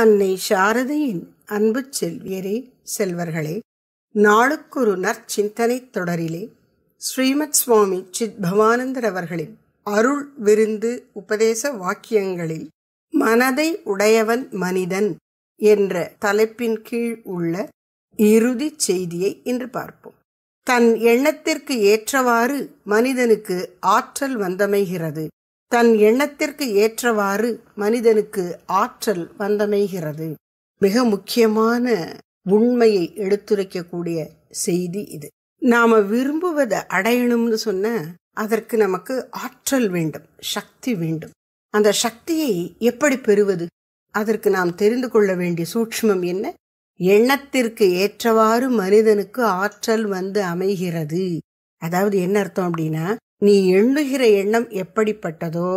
அன்னை சாரதையின் அன்பு செல்வியரே செல்வர்களே நாளுக்கொரு நற்சிந்தனை தொடரிலே ஸ்ரீமத் சுவாமி சித்பவானந்தர் அவர்களின் அருள் விருந்து உபதேச வாக்கியங்களில் மனதை உடையவன் மனிதன் என்ற தலைப்பின் கீழ் உள்ள இறுதி செய்தியை இன்று பார்ப்போம் தன் எண்ணத்திற்கு ஏற்றவாறு மனிதனுக்கு ஆற்றல் வந்தமைகிறது தன் எண்ணத்திற்கு ஏற்றவாறு மனிதனுக்கு ஆற்றல் வந்தமைகிறது மிக முக்கியமான உண்மையை எடுத்துரைக்கக்கூடிய செய்தி இது நாம விரும்புவதை அடையணும்னு சொன்ன அதற்கு நமக்கு ஆற்றல் வேண்டும் சக்தி வேண்டும் அந்த சக்தியை எப்படி பெறுவது அதற்கு நாம் தெரிந்து கொள்ள வேண்டிய சூட்சமம் என்ன எண்ணத்திற்கு ஏற்றவாறு மனிதனுக்கு ஆற்றல் வந்து அமைகிறது அதாவது என்ன அர்த்தம் அப்படின்னா நீ எண்ணுகிற எண்ணம் எப்படிப்பட்டதோ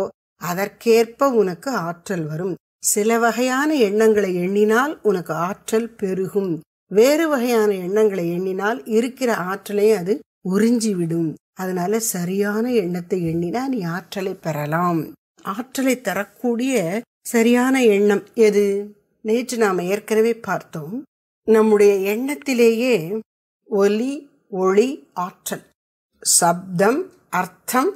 அதற்கேற்ப உனக்கு ஆற்றல் வரும் சில வகையான எண்ணங்களை எண்ணினால் உனக்கு ஆற்றல் பெருகும் வேறு வகையான எண்ணங்களை எண்ணினால் இருக்கிற ஆற்றலை அது உறிஞ்சிவிடும் அதனால சரியான எண்ணத்தை எண்ணினா நீ ஆற்றலை பெறலாம் ஆற்றலை தரக்கூடிய சரியான எண்ணம் எது நேற்று நாம் ஏற்கனவே பார்த்தோம் நம்முடைய எண்ணத்திலேயே ஒலி ஒளி ஆற்றல் சப்தம் அர்த்தம்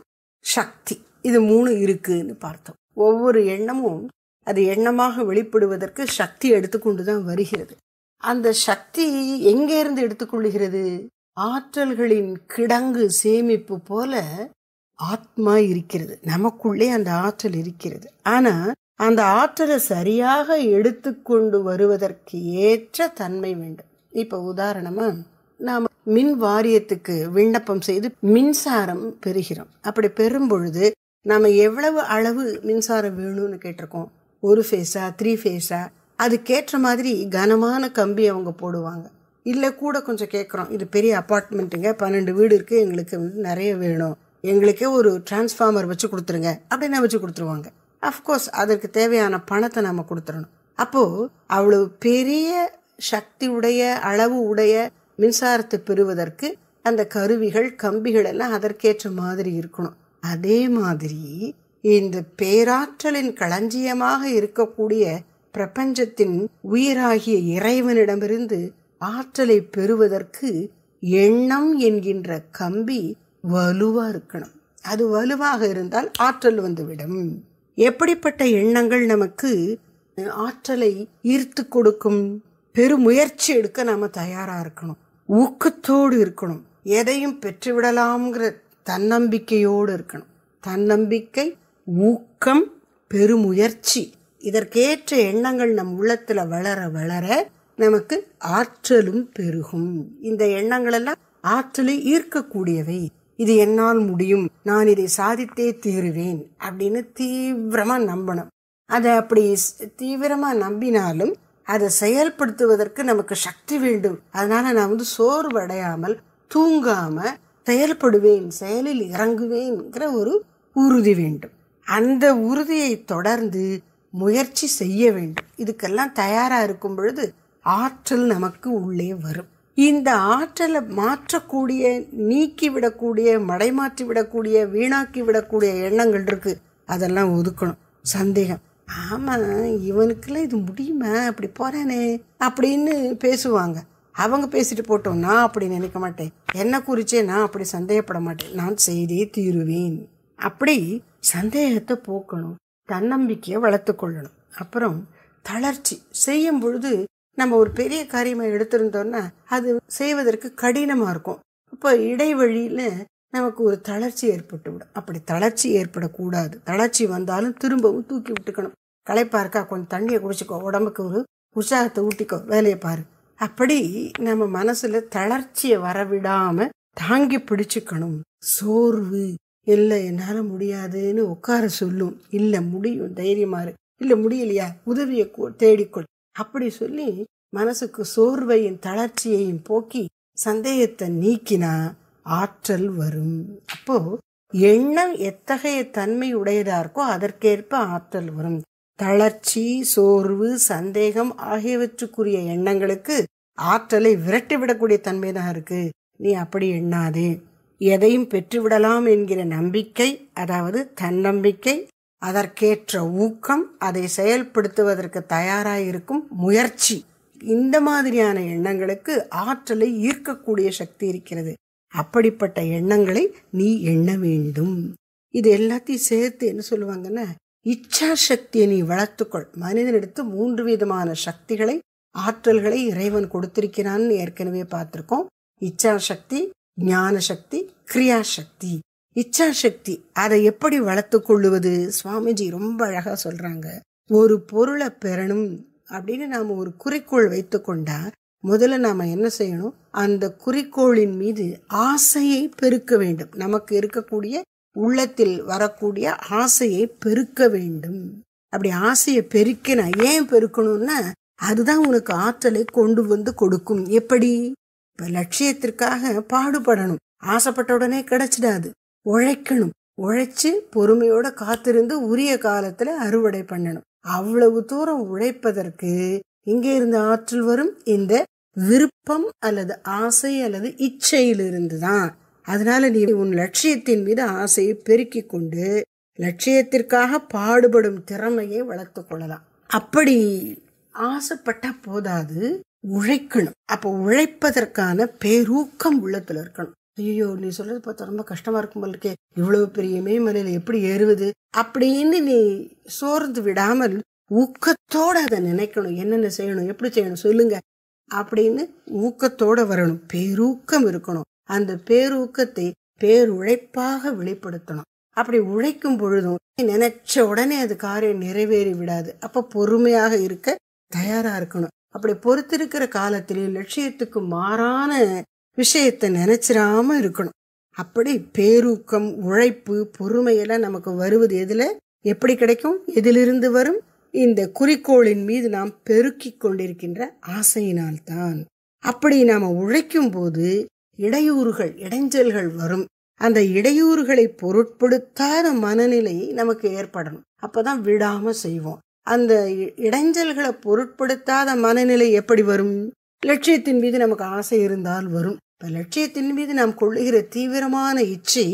சக்தி இது மூணு இருக்குன்னு பார்த்தோம் ஒவ்வொரு எண்ணமும் அது எண்ணமாக வெளிப்படுவதற்கு சக்தி எடுத்துக்கொண்டு தான் வருகிறது அந்த சக்தி எங்கேருந்து எடுத்துக்கொள்கிறது ஆற்றல்களின் கிடங்கு சேமிப்பு போல ஆத்மா இருக்கிறது நமக்குள்ளே அந்த ஆற்றல் இருக்கிறது ஆனால் அந்த ஆற்றலை சரியாக எடுத்துக்கொண்டு வருவதற்கு ஏற்ற தன்மை வேண்டும் இப்போ உதாரணமாக நாம் மின் வாரியத்துக்கு விண்ணப்பம் செய்து மின்சாரம் பெறுகிறோம் அப்படி பெறும் பொழுது நாம் எவ்வளவு அளவு மின்சாரம் வேணும்னு கேட்டிருக்கோம் ஒரு ஃபேஸா த்ரீ ஃபேஸா அதுக்கேற்ற மாதிரி கனமான கம்பி அவங்க போடுவாங்க இல்லை கூட கொஞ்சம் கேட்குறோம் இது பெரிய அப்பார்ட்மெண்ட்டுங்க பன்னெண்டு வீடு இருக்குது எங்களுக்கு நிறைய வேணும் எங்களுக்கே ஒரு டிரான்ஸ்ஃபார்மர் வச்சு கொடுத்துருங்க அப்படின்னா வச்சு கொடுத்துருவாங்க அஃப்கோர்ஸ் அதற்கு தேவையான பணத்தை நம்ம கொடுத்துடணும் அப்போது அவ்வளோ பெரிய சக்தி உடைய அளவு உடைய மின்சாரத்தை பெறுவதற்கு அந்த கருவிகள் கம்பிகள் எல்லாம் அதற்கேற்ற மாதிரி இருக்கணும் அதே மாதிரி இந்த பேராற்றலின் களஞ்சியமாக இருக்கக்கூடிய பிரபஞ்சத்தின் உயிராகிய இறைவனிடமிருந்து ஆற்றலை பெறுவதற்கு எண்ணம் என்கின்ற கம்பி வலுவா இருக்கணும் அது வலுவாக இருந்தால் ஆற்றல் வந்துவிடும் எப்படிப்பட்ட எண்ணங்கள் நமக்கு ஆற்றலை ஈர்த்து கொடுக்கும் பெருமுயற்சி எடுக்க நாம தயாராக இருக்கணும் ஊக்கத்தோடு இருக்கணும் எதையும் பெற்றுவிடலாம்ங்கிற தன்னம்பிக்கையோடு இருக்கணும் தன்னம்பிக்கை ஊக்கம் பெருமுயற்சி இதற்கேற்ற எண்ணங்கள் நம் உள்ளத்தில் வளர வளர நமக்கு ஆற்றலும் பெருகும் இந்த எண்ணங்கள் எல்லாம் ஆற்றலை ஈர்க்கக்கூடியவை இது என்னால் முடியும் நான் இதை சாதித்தே தீருவேன் அப்படின்னு தீவிரமா நம்பணும் அதை அப்படி தீவிரமா நம்பினாலும் அதை செயல்படுத்துவதற்கு நமக்கு சக்தி வேண்டும் அதனால நான் வந்து சோர்வடையாமல் தூங்காம செயல்படுவேன் செயலில் இறங்குவேன்ங்கிற ஒரு உறுதி வேண்டும் அந்த உறுதியை தொடர்ந்து முயற்சி செய்ய வேண்டும் இதுக்கெல்லாம் தயாராக இருக்கும் பொழுது ஆற்றல் நமக்கு உள்ளே வரும் இந்த ஆற்றலை மாற்றக்கூடிய நீக்கிவிடக்கூடிய மடைமாற்றி விடக்கூடிய வீணாக்கி விடக்கூடிய எண்ணங்கள் இருக்கு அதெல்லாம் ஒதுக்கணும் சந்தேகம் ஆமாம் இவனுக்கெல்லாம் இது முடியுமா அப்படி போகிறானே அப்படின்னு பேசுவாங்க அவங்க பேசிட்டு போட்டோம் நான் அப்படி நினைக்க மாட்டேன் என்ன குறிச்சே நான் அப்படி சந்தேகப்பட மாட்டேன் நான் செய்தே தீருவேன் அப்படி சந்தேகத்தை போக்கணும் தன்னம்பிக்கையை வளர்த்துக்கொள்ளணும் அப்புறம் தளர்ச்சி செய்யும் பொழுது நம்ம ஒரு பெரிய காரியமாக எடுத்திருந்தோம்னா அது செய்வதற்கு கடினமாக இருக்கும் இப்போ இடைவெளியில் நமக்கு ஒரு தளர்ச்சி ஏற்பட்டு விடும் அப்படி தளர்ச்சி ஏற்படக்கூடாது தளர்ச்சி வந்தாலும் திரும்பவும் தூக்கி விட்டுக்கணும் களைப்பா இருக்கா கொஞ்சம் தண்ணியை குடிச்சிக்கோ உடம்புக்கு ஒரு உற்சாகத்தை ஊட்டிக்கோ வேலையை பாரு அப்படி நம்ம மனசில் தளர்ச்சியை வரவிடாம தாங்கி பிடிச்சிக்கணும் சோர்வு இல்லை என்னால் முடியாதுன்னு உட்கார சொல்லும் இல்லை முடியும் தைரியமாறு இரு இல்லை முடியலையா உதவியை தேடிக்கொள் அப்படி சொல்லி மனசுக்கு சோர்வையும் தளர்ச்சியையும் போக்கி சந்தேகத்தை நீக்கினா ஆற்றல் வரும் அப்போது எண்ணம் எத்தகைய தன்மை உடையதா இருக்கோ அதற்கேற்ப ஆற்றல் வரும் தளர்ச்சி சோர்வு சந்தேகம் ஆகியவற்றுக்குரிய எண்ணங்களுக்கு ஆற்றலை விரட்டிவிடக்கூடிய தன்மை தான் இருக்கு நீ அப்படி எண்ணாதே எதையும் பெற்றுவிடலாம் என்கிற நம்பிக்கை அதாவது தன்னம்பிக்கை அதற்கேற்ற ஊக்கம் அதை செயல்படுத்துவதற்கு தயாராக இருக்கும் முயற்சி இந்த மாதிரியான எண்ணங்களுக்கு ஆற்றலை ஈர்க்கக்கூடிய சக்தி இருக்கிறது அப்படிப்பட்ட எண்ணங்களை நீ எண்ண வேண்டும் இது எல்லாத்தையும் சேர்த்து என்ன சொல்லுவாங்கன்னா இச்சா சக்தியை நீ வளர்த்துக்கொள் மனிதனிடத்து மூன்று விதமான சக்திகளை ஆற்றல்களை இறைவன் கொடுத்திருக்கிறான்னு ஏற்கனவே பார்த்துருக்கோம் இச்சா சக்தி ஞான சக்தி கிரியா சக்தி இச்சா சக்தி அதை எப்படி வளர்த்து கொள்ளுவது சுவாமிஜி ரொம்ப அழகா சொல்றாங்க ஒரு பொருளை பெறணும் அப்படின்னு நாம் ஒரு குறிக்கோள் வைத்து கொண்டா முதல்ல நாம் என்ன செய்யணும் அந்த குறிக்கோளின் மீது ஆசையை பெருக்க வேண்டும் நமக்கு இருக்கக்கூடிய உள்ளத்தில் வரக்கூடிய ஆசையை பெருக்க வேண்டும் அப்படி ஆசையை பெருக்கினா ஏன் பெருக்கணும்னா அதுதான் உனக்கு ஆற்றலை கொண்டு வந்து கொடுக்கும் எப்படி இப்ப லட்சியத்திற்காக பாடுபடணும் ஆசைப்பட்ட உடனே கிடைச்சிடாது உழைக்கணும் உழைச்சி பொறுமையோட காத்திருந்து உரிய காலத்துல அறுவடை பண்ணணும் அவ்வளவு தூரம் உழைப்பதற்கு இங்கே இருந்து ஆற்றல் வரும் இந்த விருப்பம் அல்லது ஆசை அல்லது இச்சையிலிருந்து தான் அதனால நீ உன் லட்சியத்தின் மீது ஆசையை பெருக்கிக் கொண்டு லட்சியத்திற்காக பாடுபடும் திறமையை வளர்த்து கொள்ளலாம் அப்படி ஆசைப்பட்ட போதாது உழைக்கணும் அப்போ உழைப்பதற்கான பேரூக்கம் உள்ளத்துல இருக்கணும் ஐயோ நீ சொல்றது பார்த்தா ரொம்ப கஷ்டமா இருக்கும் போல இருக்கே இவ்வளவு பெரிய மேமலையில எப்படி ஏறுவது அப்படின்னு நீ சோர்ந்து விடாமல் ஊக்கத்தோட அதை நினைக்கணும் என்னென்ன செய்யணும் எப்படி செய்யணும் சொல்லுங்க அப்படின்னு ஊக்கத்தோட வரணும் பேரூக்கம் இருக்கணும் அந்த பேரூக்கத்தை பேருழைப்பாக வெளிப்படுத்தணும் அப்படி உழைக்கும் பொழுதும் நினைச்ச உடனே அது காரியம் நிறைவேறி விடாது அப்ப பொறுமையாக இருக்க தயாரா இருக்கணும் அப்படி பொறுத்திருக்கிற காலத்திலே லட்சியத்துக்கு மாறான விஷயத்தை நினைச்சிடாம இருக்கணும் அப்படி பேரூக்கம் உழைப்பு பொறுமையெல்லாம் நமக்கு வருவது எதுல எப்படி கிடைக்கும் எதிலிருந்து வரும் இந்த குறிக்கோளின் மீது நாம் பெருக்கிக் கொண்டிருக்கின்ற ஆசையினால்தான் அப்படி நாம் உழைக்கும் போது இடையூறுகள் இடைஞ்சல்கள் வரும் அந்த இடையூறுகளை பொருட்படுத்தாத மனநிலை நமக்கு ஏற்படணும் அப்பதான் விடாம செய்வோம் அந்த இடைஞ்சல்களை பொருட்படுத்தாத மனநிலை எப்படி வரும் லட்சியத்தின் மீது நமக்கு ஆசை இருந்தால் வரும் இப்ப லட்சியத்தின் மீது நாம் கொள்ளுகிற தீவிரமான இச்சை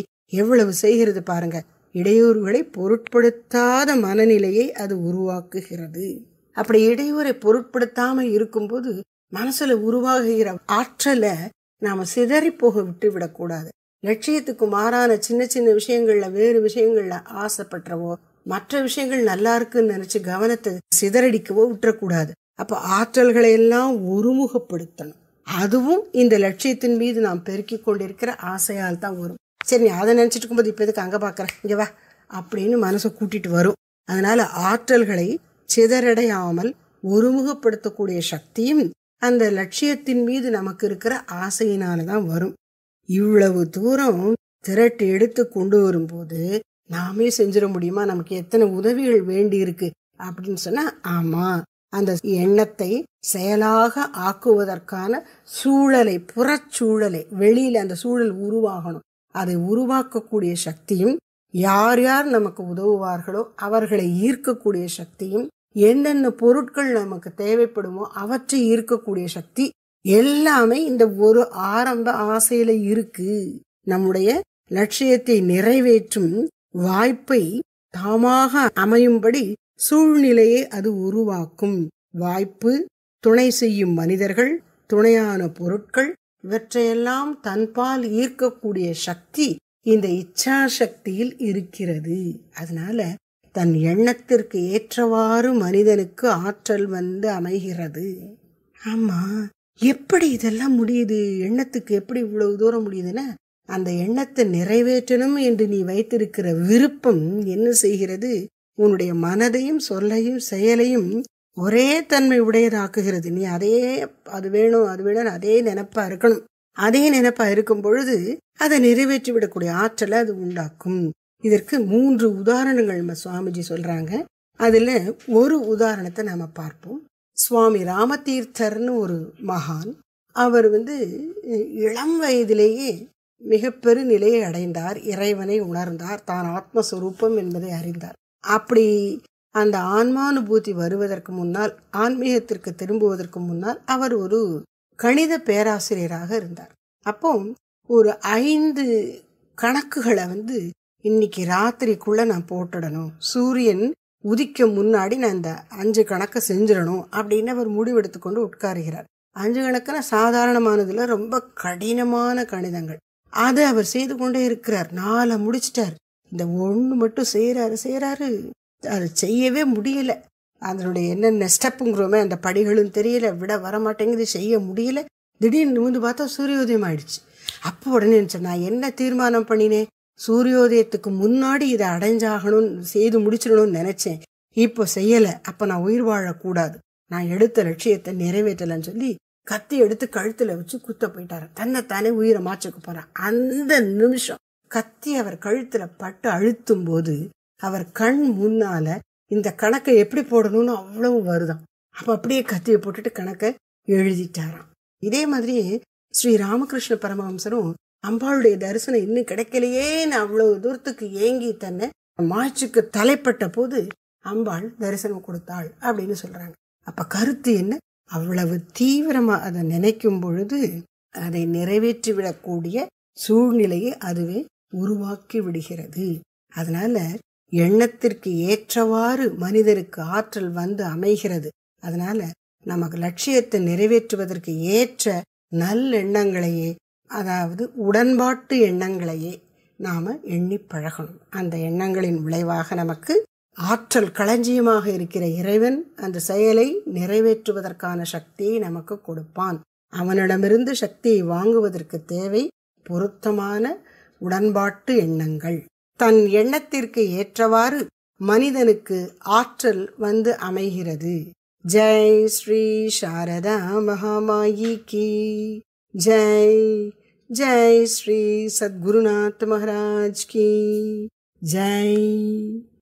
எவ்வளவு செய்கிறது பாருங்க இடையூறுகளை பொருட்படுத்தாத மனநிலையை அது உருவாக்குகிறது அப்படி இடையூறை பொருட்படுத்தாமல் இருக்கும்போது மனசுல உருவாகுகிற ஆற்றலை நாம சிதறி போக விட்டு விடக்கூடாது லட்சியத்துக்கு மாறான சின்ன சின்ன விஷயங்கள்ல வேறு விஷயங்கள்ல ஆசைப்பட்டுறவோ மற்ற விஷயங்கள் நல்லா இருக்குன்னு நினைச்சு கவனத்தை சிதறடிக்கவோ விட்டுறக்கூடாது அப்போ ஆற்றல்களை எல்லாம் ஒருமுகப்படுத்தணும் அதுவும் இந்த லட்சியத்தின் மீது நாம் பெருக்கிக் கொண்டிருக்கிற ஆசையால் தான் வரும் சரி நீ அதை நினச்சிட்டு இருக்கும்போது இப்போ எதுக்கு அங்கே பார்க்குறேன் இங்கே வா அப்படின்னு மனசை கூட்டிகிட்டு வரும் அதனால் ஆற்றல்களை சிதறடையாமல் ஒருமுகப்படுத்தக்கூடிய சக்தியும் அந்த லட்சியத்தின் மீது நமக்கு இருக்கிற ஆசையினால தான் வரும் இவ்வளவு தூரம் திரட்டி எடுத்து கொண்டு வரும்போது நாமே செஞ்சிட முடியுமா நமக்கு எத்தனை உதவிகள் வேண்டி இருக்கு அப்படின்னு சொன்னா ஆமா அந்த எண்ணத்தை செயலாக ஆக்குவதற்கான சூழலை புறச்சூழலை வெளியில அந்த சூழல் உருவாகணும் அதை உருவாக்கக்கூடிய சக்தியும் யார் யார் நமக்கு உதவுவார்களோ அவர்களை ஈர்க்கக்கூடிய சக்தியும் எந்தெந்த பொருட்கள் நமக்கு தேவைப்படுமோ அவற்றை ஈர்க்கக்கூடிய சக்தி எல்லாமே இந்த ஒரு ஆரம்ப ஆசையில இருக்கு நம்முடைய லட்சியத்தை நிறைவேற்றும் வாய்ப்பை தாமாக அமையும்படி சூழ்நிலையை அது உருவாக்கும் வாய்ப்பு துணை செய்யும் மனிதர்கள் துணையான பொருட்கள் இவற்றையெல்லாம் தன்பால் ஈர்க்கக்கூடிய சக்தி இந்த இச்சா சக்தியில் இருக்கிறது அதனால தன் எண்ணத்திற்கு ஏற்றவாறு மனிதனுக்கு ஆற்றல் வந்து அமைகிறது ஆமா எப்படி இதெல்லாம் முடியுது எண்ணத்துக்கு எப்படி இவ்வளவு தூரம் முடியுதுன்னா அந்த எண்ணத்தை நிறைவேற்றணும் என்று நீ வைத்திருக்கிற விருப்பம் என்ன செய்கிறது உன்னுடைய மனதையும் சொல்லையும் செயலையும் ஒரே தன்மை உடையதாக்குகிறது நீ அதே அது வேணும் அது வேணும் அதே நினப்பாக இருக்கணும் அதே நினப்பாக இருக்கும் பொழுது அதை நிறைவேற்றி விடக்கூடிய ஆற்றலை அது உண்டாக்கும் இதற்கு மூன்று உதாரணங்கள் நம்ம சுவாமிஜி சொல்கிறாங்க அதில் ஒரு உதாரணத்தை நாம பார்ப்போம் சுவாமி ராமதீர்த்தர்னு ஒரு மகான் அவர் வந்து இளம் வயதிலேயே மிக பெருநிலையை அடைந்தார் இறைவனை உணர்ந்தார் தான் ஆத்மஸ்வரூபம் என்பதை அறிந்தார் அப்படி அந்த ஆன்மானுபூதி வருவதற்கு முன்னால் ஆன்மீகத்திற்கு திரும்புவதற்கு முன்னால் அவர் ஒரு கணித பேராசிரியராக இருந்தார் அப்போ ஒரு ஐந்து கணக்குகளை வந்து இன்னைக்கு ராத்திரிக்குள்ள நான் போட்டுடணும் சூரியன் உதிக்க முன்னாடி நான் இந்த அஞ்சு கணக்கை செஞ்சிடணும் அப்படின்னு அவர் முடிவெடுத்து கொண்டு உட்காருகிறார் அஞ்சு கணக்குனா சாதாரணமானதுல ரொம்ப கடினமான கணிதங்கள் அதை அவர் செய்து கொண்டே இருக்கிறார் நாளை முடிச்சிட்டார் இந்த ஒன்று மட்டும் செய்கிறாரு செய்கிறாரு அது செய்யவே முடியல அதனுடைய என்னென்ன ஸ்டெப்புங்கிறோமே அந்த படிகளும் தெரியல விட வரமாட்டேங்குது செய்ய முடியல திடீர்னு நிமிந்து பார்த்தா சூரிய உதயம் ஆயிடுச்சு அப்போ உடனே நான் என்ன தீர்மானம் பண்ணினேன் சூரியோதயத்துக்கு முன்னாடி இதை அடைஞ்சாகணும்னு செய்து முடிச்சிடணும்னு நினச்சேன் இப்போ செய்யலை அப்போ நான் உயிர் வாழக்கூடாது நான் எடுத்த லட்சியத்தை நிறைவேற்றலைன்னு சொல்லி கத்தி எடுத்து கழுத்தில் வச்சு குத்த போயிட்டாரு தன்னைத்தானே உயிரை மாச்சுக்க போகிறேன் அந்த நிமிஷம் கத்தி அவர் கழுத்தில் பட்டு அழுத்தும் போது அவர் கண் முன்னால இந்த கணக்கை எப்படி போடணும்னு அவ்வளவு வருதான் அப்போ அப்படியே கத்தியை போட்டுட்டு கணக்கை எழுதிட்டாராம் இதே மாதிரி ஸ்ரீ ராமகிருஷ்ண பரமஹம்சரும் அம்பாளுடைய தரிசனம் இன்னும் கிடைக்கலையேன்னு அவ்வளவு தூரத்துக்கு ஏங்கி தன்னை மாய்ச்சுக்கு தலைப்பட்ட போது அம்பாள் தரிசனம் கொடுத்தாள் அப்படின்னு சொல்றாங்க அப்ப கருத்து என்ன அவ்வளவு தீவிரமா அதை நினைக்கும் பொழுது அதை நிறைவேற்றி விடக்கூடிய சூழ்நிலையை அதுவே உருவாக்கி விடுகிறது அதனால எண்ணத்திற்கு ஏற்றவாறு மனிதருக்கு ஆற்றல் வந்து அமைகிறது அதனால நமக்கு லட்சியத்தை நிறைவேற்றுவதற்கு ஏற்ற நல்லெண்ணங்களையே அதாவது உடன்பாட்டு எண்ணங்களையே நாம் எண்ணி பழகணும் அந்த எண்ணங்களின் விளைவாக நமக்கு ஆற்றல் களஞ்சியமாக இருக்கிற இறைவன் அந்த செயலை நிறைவேற்றுவதற்கான சக்தியை நமக்கு கொடுப்பான் அவனிடமிருந்து சக்தியை வாங்குவதற்கு தேவை பொருத்தமான உடன்பாட்டு எண்ணங்கள் தன் எண்ணத்திற்கு ஏற்றவாறு மனிதனுக்கு ஆற்றல் வந்து அமைகிறது ஜெய் ஸ்ரீ சாரதா மகாமாயி கி ஜெய் ஜெய் ஸ்ரீ சத்குருநாத் மகாராஜ் கி ஜெய்